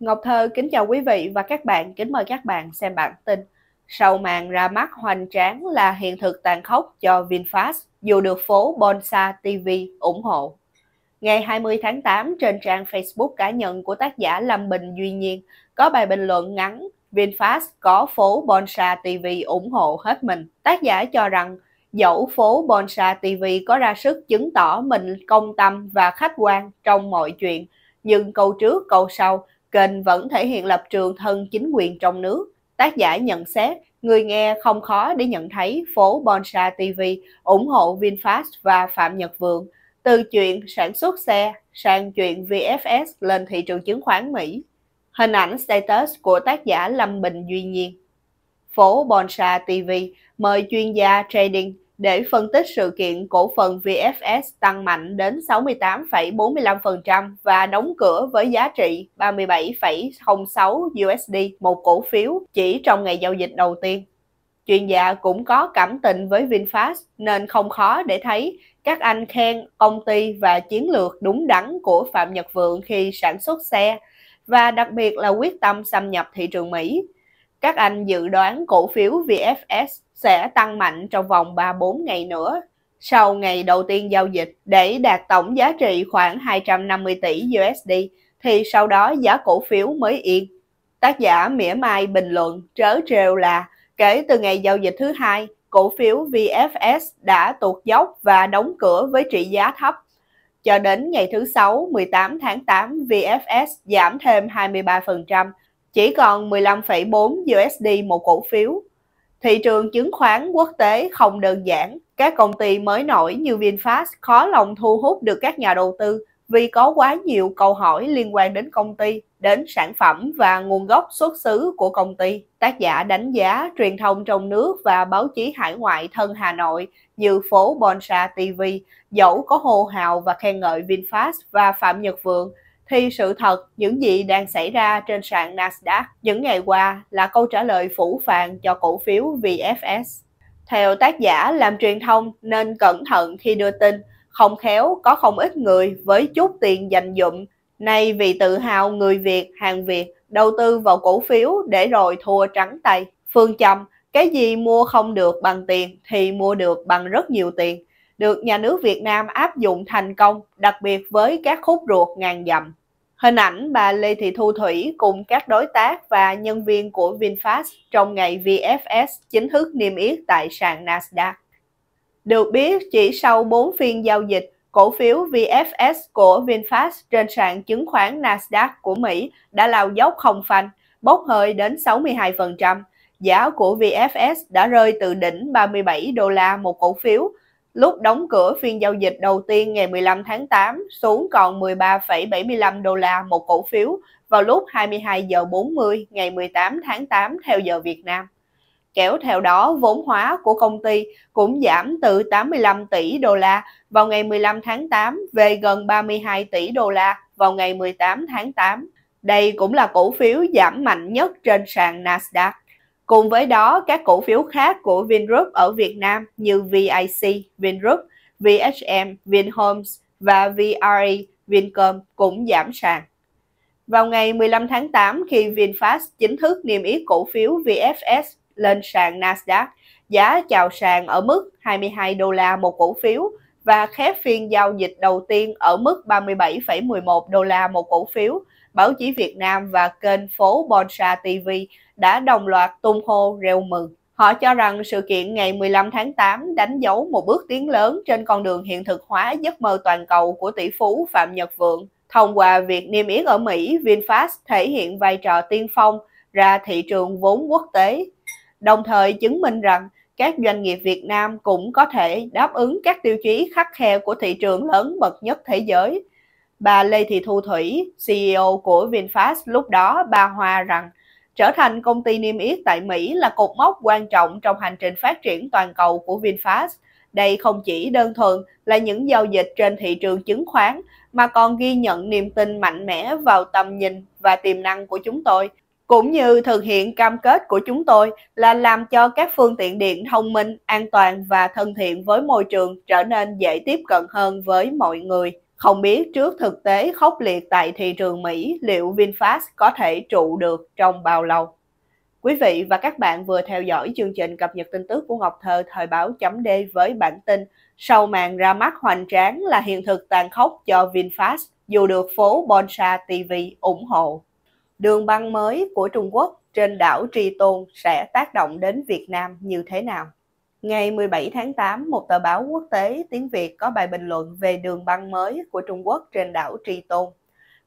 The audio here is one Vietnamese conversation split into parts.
Ngọc Thơ kính chào quý vị và các bạn, kính mời các bạn xem bản tin. Sau màn ra mắt hoành tráng là hiện thực tàn khốc cho VinFast, dù được phố Bonsa TV ủng hộ. Ngày 20 tháng 8 trên trang Facebook cá nhân của tác giả Lâm Bình Duy Nhiên có bài bình luận ngắn VinFast có phố Bonsa TV ủng hộ hết mình. Tác giả cho rằng dẫu phố Bonsa TV có ra sức chứng tỏ mình công tâm và khách quan trong mọi chuyện, nhưng câu trước câu sau kênh vẫn thể hiện lập trường thân chính quyền trong nước. Tác giả nhận xét, người nghe không khó để nhận thấy phố Bonsa TV ủng hộ VinFast và Phạm Nhật Vượng. Từ chuyện sản xuất xe sang chuyện VFS lên thị trường chứng khoán Mỹ. Hình ảnh status của tác giả Lâm Bình Duy Nhiên. Phố Bonsa TV mời chuyên gia trading để phân tích sự kiện cổ phần VFS tăng mạnh đến 68,45% và đóng cửa với giá trị 37,06 USD một cổ phiếu chỉ trong ngày giao dịch đầu tiên. Chuyên gia cũng có cảm tình với VinFast nên không khó để thấy các anh khen công ty và chiến lược đúng đắn của Phạm Nhật Vượng khi sản xuất xe và đặc biệt là quyết tâm xâm nhập thị trường Mỹ. Các anh dự đoán cổ phiếu VFS sẽ tăng mạnh trong vòng 3-4 ngày nữa sau ngày đầu tiên giao dịch để đạt tổng giá trị khoảng 250 tỷ USD thì sau đó giá cổ phiếu mới yên. Tác giả mỉa mai bình luận trớ trêu là kể từ ngày giao dịch thứ hai, cổ phiếu VFS đã tụt dốc và đóng cửa với trị giá thấp. Cho đến ngày thứ sáu 18 tháng 8, VFS giảm thêm 23%, chỉ còn 15,4 USD một cổ phiếu Thị trường chứng khoán quốc tế không đơn giản, các công ty mới nổi như VinFast khó lòng thu hút được các nhà đầu tư vì có quá nhiều câu hỏi liên quan đến công ty, đến sản phẩm và nguồn gốc xuất xứ của công ty. Tác giả đánh giá truyền thông trong nước và báo chí hải ngoại thân Hà Nội như phố Bonsa TV, dẫu có hô hào và khen ngợi VinFast và Phạm Nhật Vượng, thì sự thật những gì đang xảy ra trên sàn Nasdaq những ngày qua là câu trả lời phủ phàng cho cổ phiếu VFS. Theo tác giả làm truyền thông nên cẩn thận khi đưa tin, không khéo có không ít người với chút tiền dành dụm, nay vì tự hào người Việt, hàng Việt đầu tư vào cổ phiếu để rồi thua trắng tay. Phương châm, cái gì mua không được bằng tiền thì mua được bằng rất nhiều tiền được nhà nước Việt Nam áp dụng thành công, đặc biệt với các khúc ruột ngàn dặm. Hình ảnh bà Lê Thị Thu Thủy cùng các đối tác và nhân viên của VinFast trong ngày VFS chính thức niêm yết tại sàn Nasdaq. Được biết, chỉ sau 4 phiên giao dịch, cổ phiếu VFS của VinFast trên sàn chứng khoán Nasdaq của Mỹ đã lao dốc không phanh, bốc hơi đến 62%. Giá của VFS đã rơi từ đỉnh 37 đô la một cổ phiếu lúc đóng cửa phiên giao dịch đầu tiên ngày 15 tháng 8 xuống còn 13,75 đô la một cổ phiếu vào lúc 22 giờ 40 ngày 18 tháng 8 theo giờ Việt Nam. Kéo theo đó, vốn hóa của công ty cũng giảm từ 85 tỷ đô la vào ngày 15 tháng 8 về gần 32 tỷ đô la vào ngày 18 tháng 8. Đây cũng là cổ phiếu giảm mạnh nhất trên sàn Nasdaq. Cùng với đó, các cổ phiếu khác của Vingroup ở Việt Nam như VIC, Vingroup, VHM, Vinhomes và VRE, Vincom cũng giảm sàn. Vào ngày 15 tháng 8 khi VinFast chính thức niêm yết cổ phiếu VFS lên sàn Nasdaq, giá chào sàn ở mức 22 đô la một cổ phiếu và khép phiên giao dịch đầu tiên ở mức 37,11 đô la một cổ phiếu Báo chí Việt Nam và kênh phố Bonsa TV đã đồng loạt tung hô reo mừng. Họ cho rằng sự kiện ngày 15 tháng 8 đánh dấu một bước tiến lớn trên con đường hiện thực hóa giấc mơ toàn cầu của tỷ phú Phạm Nhật Vượng. Thông qua việc niêm yết ở Mỹ, VinFast thể hiện vai trò tiên phong ra thị trường vốn quốc tế, đồng thời chứng minh rằng các doanh nghiệp Việt Nam cũng có thể đáp ứng các tiêu chí khắc khe của thị trường lớn bậc nhất thế giới. Bà Lê Thị Thu Thủy, CEO của VinFast lúc đó bà Hoa rằng trở thành công ty niêm yết tại Mỹ là cột mốc quan trọng trong hành trình phát triển toàn cầu của VinFast. Đây không chỉ đơn thuần là những giao dịch trên thị trường chứng khoán mà còn ghi nhận niềm tin mạnh mẽ vào tầm nhìn và tiềm năng của chúng tôi cũng như thực hiện cam kết của chúng tôi là làm cho các phương tiện điện thông minh, an toàn và thân thiện với môi trường trở nên dễ tiếp cận hơn với mọi người. Không biết trước thực tế khốc liệt tại thị trường Mỹ liệu VinFast có thể trụ được trong bao lâu? Quý vị và các bạn vừa theo dõi chương trình cập nhật tin tức của Ngọc Thơ thời báo chấm D với bản tin sau màn ra mắt hoành tráng là hiện thực tàn khốc cho VinFast dù được phố Bonsa TV ủng hộ. Đường băng mới của Trung Quốc trên đảo Tri Tôn sẽ tác động đến Việt Nam như thế nào? Ngày 17 tháng 8, một tờ báo quốc tế tiếng Việt có bài bình luận về đường băng mới của Trung Quốc trên đảo Tri Tôn.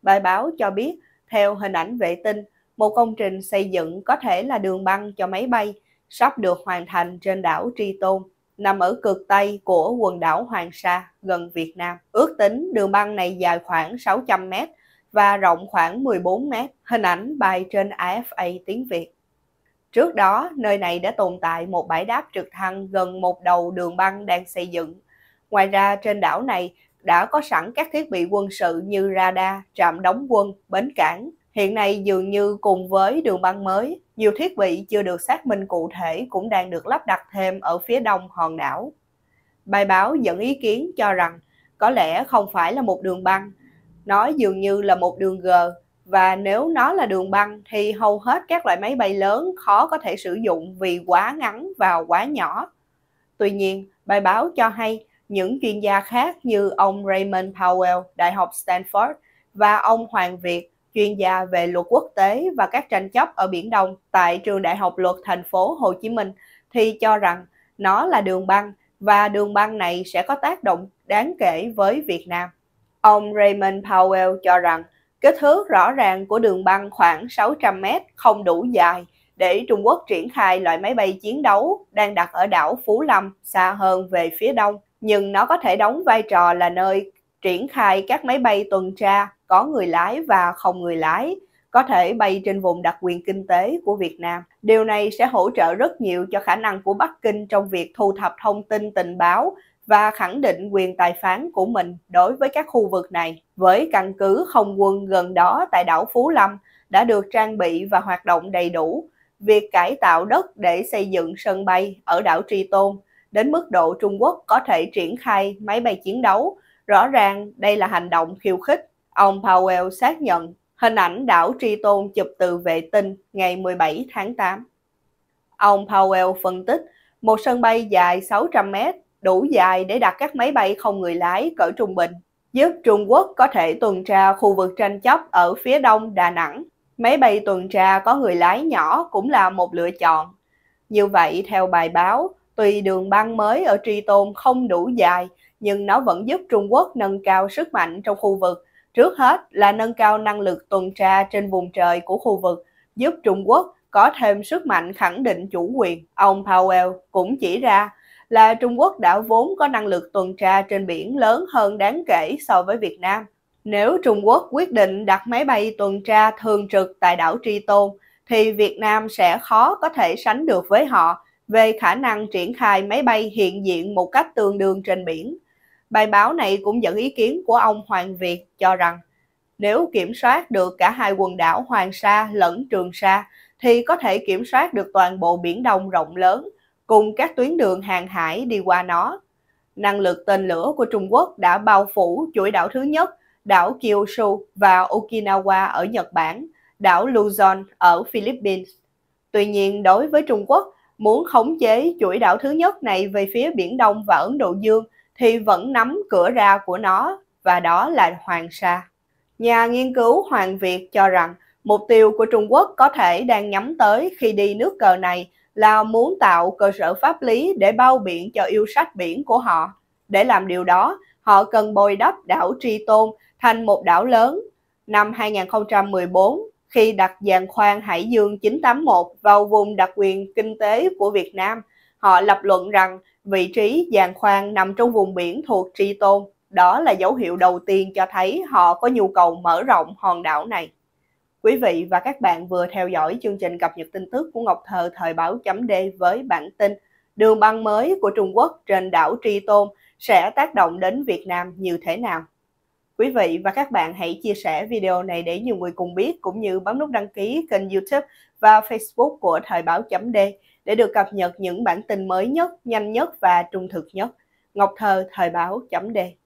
Bài báo cho biết, theo hình ảnh vệ tinh, một công trình xây dựng có thể là đường băng cho máy bay sắp được hoàn thành trên đảo Tri Tôn, nằm ở cực Tây của quần đảo Hoàng Sa, gần Việt Nam. Ước tính đường băng này dài khoảng 600 mét và rộng khoảng 14 mét. Hình ảnh bài trên AFA tiếng Việt. Trước đó, nơi này đã tồn tại một bãi đáp trực thăng gần một đầu đường băng đang xây dựng. Ngoài ra, trên đảo này đã có sẵn các thiết bị quân sự như radar, trạm đóng quân, bến cảng. Hiện nay dường như cùng với đường băng mới, nhiều thiết bị chưa được xác minh cụ thể cũng đang được lắp đặt thêm ở phía đông hòn đảo. Bài báo dẫn ý kiến cho rằng có lẽ không phải là một đường băng, nó dường như là một đường G và nếu nó là đường băng thì hầu hết các loại máy bay lớn khó có thể sử dụng vì quá ngắn và quá nhỏ. Tuy nhiên, bài báo cho hay những chuyên gia khác như ông Raymond Powell, Đại học Stanford và ông Hoàng Việt, chuyên gia về luật quốc tế và các tranh chấp ở Biển Đông tại trường Đại học Luật thành phố Hồ Chí Minh thì cho rằng nó là đường băng và đường băng này sẽ có tác động đáng kể với Việt Nam. Ông Raymond Powell cho rằng Kích thước rõ ràng của đường băng khoảng 600 mét không đủ dài để Trung Quốc triển khai loại máy bay chiến đấu đang đặt ở đảo Phú Lâm xa hơn về phía đông, nhưng nó có thể đóng vai trò là nơi triển khai các máy bay tuần tra có người lái và không người lái, có thể bay trên vùng đặc quyền kinh tế của Việt Nam. Điều này sẽ hỗ trợ rất nhiều cho khả năng của Bắc Kinh trong việc thu thập thông tin tình báo và khẳng định quyền tài phán của mình đối với các khu vực này, với căn cứ không quân gần đó tại đảo Phú Lâm đã được trang bị và hoạt động đầy đủ. Việc cải tạo đất để xây dựng sân bay ở đảo Tri Tôn đến mức độ Trung Quốc có thể triển khai máy bay chiến đấu, rõ ràng đây là hành động khiêu khích. Ông Powell xác nhận hình ảnh đảo Tri Tôn chụp từ vệ tinh ngày 17 tháng 8. Ông Powell phân tích một sân bay dài 600 mét đủ dài để đặt các máy bay không người lái cỡ trung bình, giúp Trung Quốc có thể tuần tra khu vực tranh chấp ở phía đông Đà Nẵng. Máy bay tuần tra có người lái nhỏ cũng là một lựa chọn. Như vậy, theo bài báo, tuy đường băng mới ở Tri Tôn không đủ dài, nhưng nó vẫn giúp Trung Quốc nâng cao sức mạnh trong khu vực, trước hết là nâng cao năng lực tuần tra trên vùng trời của khu vực, giúp Trung Quốc có thêm sức mạnh khẳng định chủ quyền. Ông Powell cũng chỉ ra là Trung Quốc đã vốn có năng lực tuần tra trên biển lớn hơn đáng kể so với Việt Nam. Nếu Trung Quốc quyết định đặt máy bay tuần tra thường trực tại đảo Tri Tôn, thì Việt Nam sẽ khó có thể sánh được với họ về khả năng triển khai máy bay hiện diện một cách tương đương trên biển. Bài báo này cũng dẫn ý kiến của ông Hoàng Việt cho rằng, nếu kiểm soát được cả hai quần đảo Hoàng Sa lẫn Trường Sa, thì có thể kiểm soát được toàn bộ Biển Đông rộng lớn cùng các tuyến đường hàng hải đi qua nó. Năng lực tên lửa của Trung Quốc đã bao phủ chuỗi đảo thứ nhất, đảo Kyushu và Okinawa ở Nhật Bản, đảo Luzon ở Philippines. Tuy nhiên, đối với Trung Quốc, muốn khống chế chuỗi đảo thứ nhất này về phía Biển Đông và Ấn Độ Dương thì vẫn nắm cửa ra của nó và đó là Hoàng Sa. Nhà nghiên cứu Hoàng Việt cho rằng mục tiêu của Trung Quốc có thể đang nhắm tới khi đi nước cờ này là muốn tạo cơ sở pháp lý để bao biển cho yêu sách biển của họ. Để làm điều đó, họ cần bồi đắp đảo Tri Tôn thành một đảo lớn. Năm 2014, khi đặt giàn khoan Hải Dương 981 vào vùng đặc quyền kinh tế của Việt Nam, họ lập luận rằng vị trí giàn khoan nằm trong vùng biển thuộc Tri Tôn. Đó là dấu hiệu đầu tiên cho thấy họ có nhu cầu mở rộng hòn đảo này. Quý vị và các bạn vừa theo dõi chương trình cập nhật tin tức của Ngọc Thờ thời báo chấm D với bản tin Đường băng mới của Trung Quốc trên đảo Tri Tôn sẽ tác động đến Việt Nam như thế nào? Quý vị và các bạn hãy chia sẻ video này để nhiều người cùng biết cũng như bấm nút đăng ký kênh YouTube và Facebook của Thời báo chấm D để được cập nhật những bản tin mới nhất, nhanh nhất và trung thực nhất. Ngọc Thơ Thời báo chấm D